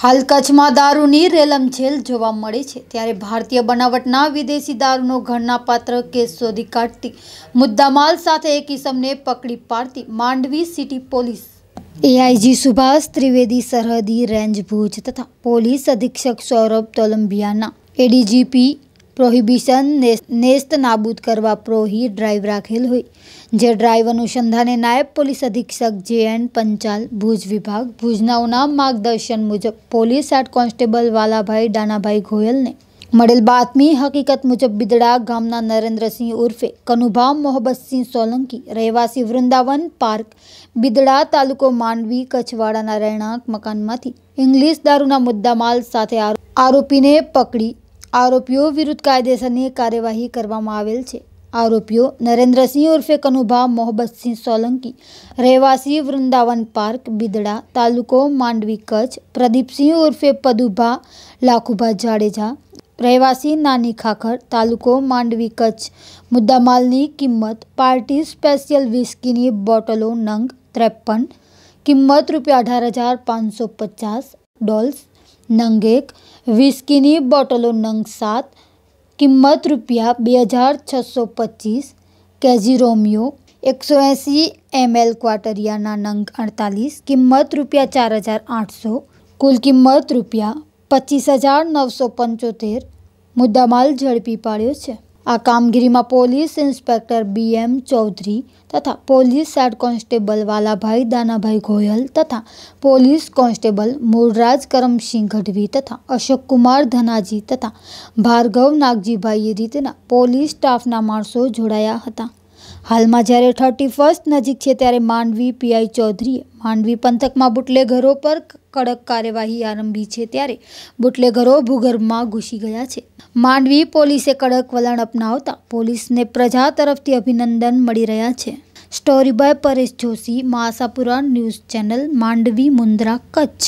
હાલ કચ્છમાં દારૂની રેલમછેલ જોવા મળે છે ત્યારે ભારતીય બનાવટના વિદેશી દારૂનો ઘરના પાત્ર કેસ શોધી કાઢતી મુદ્દામાલ સાથે એક ઇસમને પકડી પાડતી Mandvi city police AIG Subhash Trivedi સરહદી રેન્જ ભુજ તથા પોલીસ અધિક્ષક સૌરભ તોલંબિયાના એડીજીપી પ્રોહિબિશન નેસ્ત નાબૂદ કરવા પ્રોહી ડ્રાઈવ રાખેલ હોય જે ડ્રાઈવ અનુસંધાને નાયબ પોલીસ અધિક્ષક જે એન પંચાલ ભુજ વિભાગ ભુજનાઓના માર્ગદર્શન મુજબ police head constable Valabhai Danabhai ગોયલને મળેલ બાતમી હકીકત મુજબ બિદડા ગામના નરેન્દ્રસિંહ ઉર્ફે કનુભા મોહબ્બતસિંહ સોલંકી રહેવાસી વૃંદાવન પાર્ક બિદડા તાલુકો માંડવી કચ્છવાડાના રહેણાંક મકાનમાંથી ઇંગ્લિશ દારૂના મુદ્દામાલ સાથે આરોપીને પકડી આરોપીઓ વિરુદ્ધ કાયદેસરની કાર્યવાહી કરવામાં આવેલ છે આરોપીઓ નરેન્દ્રસિંહ ઉર્ફે કનુભા મોહબ્બતસિંહ સોલંકી રહેવાસી વૃંદાવન પાર્ક બિદડા તાલુકો માંડવી કચ્છ પ્રદીપસિંહ ઉર્ફે પદુભા લાખુભા જાડેજા રહેવાસી નાની ખાખર તાલુકો માંડવી કચ્છ મુદ્દામાલની કિંમત પાર્ટી સ્પેશિયલ વિસ્કીની બોટલો નંગ ત્રેપન કિંમત રૂપિયા અઢાર હજાર પાંચસો પચાસ ડોલ્સ નંગ એક વિસ્કીની બોટલો નંગ સાત કિંમત રૂપિયા બે હજાર છસો પચીસ કેજી રોમિયો એકસો એંસી એમએલ ક્વાટરિયાના નંગ અડતાલીસ કિંમત રૂપિયા ચાર હજાર આઠસો કુલ કિંમત રૂપિયા પચીસ હજાર નવસો પંચોતેર મુદ્દામાલ ઝડપી પાડ્યો છે આ કામગીરીમાં police inspector B M Chaudhary તથા police head constable Valabhai Danabhai Goyal તથા પોલીસ કોન્સ્ટેબલ મૂળરાજ કરમસિંહ ગઢવી તથા અશોકકુમાર ધનાજી તથા ભાર્ગવ નાગજીભાઈ રીતના પોલીસ સ્ટાફના માણસો જોડાયા હતા હાલમાં જ્યારે થર્ટી ફર્સ્ટ નજીક છે ત્યારે માંડવી પીઆઈ ચૌધરીએ માંડવી પંથકમાં બુટલેઘરો પર કડક કાર્યવાહી આરંભી છે ત્યારે બુટલેઘરો ભૂગર્ભમાં ઘૂસી ગયા છે માંડવી પોલીસે કડક વલણ અપનાવતા પોલીસને પ્રજા તરફથી અભિનંદન મળી રહ્યા છે story by Paresh Joshi Masapura news channel Mandvi Mundra Kutch